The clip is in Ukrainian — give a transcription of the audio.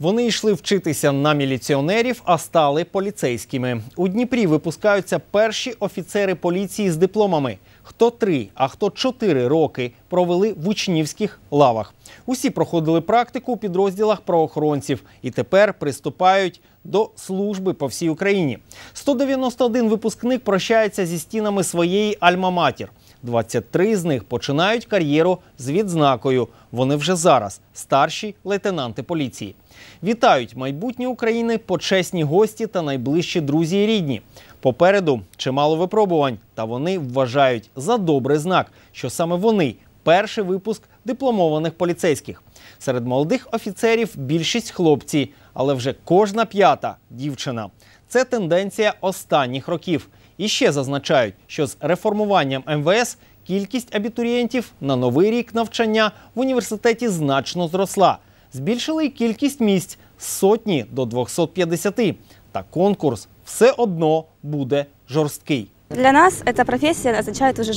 Вони йшли вчитися на міліціонерів, а стали поліцейськими. У Дніпрі випускаються перші офіцери поліції з дипломами. Хто три, а хто чотири роки провели в учнівських лавах. Усі проходили практику у підрозділах правоохоронців і тепер приступають до служби по всій Україні. 191 випускник прощається зі стінами своєї Альма-Матір. 23 з них починають кар'єру з відзнакою. Вони вже зараз старші лейтенанти поліції. Вітають майбутні України почесні гості та найближчі друзі і рідні. Попереду чимало випробувань, та вони вважають за добрий знак, що саме вони перший випуск дипломованих поліцейських. Серед молодих офіцерів більшість хлопці, але вже кожна п'ята дівчина. Це тенденція останніх років. І ще зазначають, що з реформуванням МВС кількість абітурієнтів на новий рік навчання в університеті значно зросла. Збільшили й кількість місць з сотні до 250. Та конкурс все одно буде жорсткий. Для нас ця професія означає дуже життя.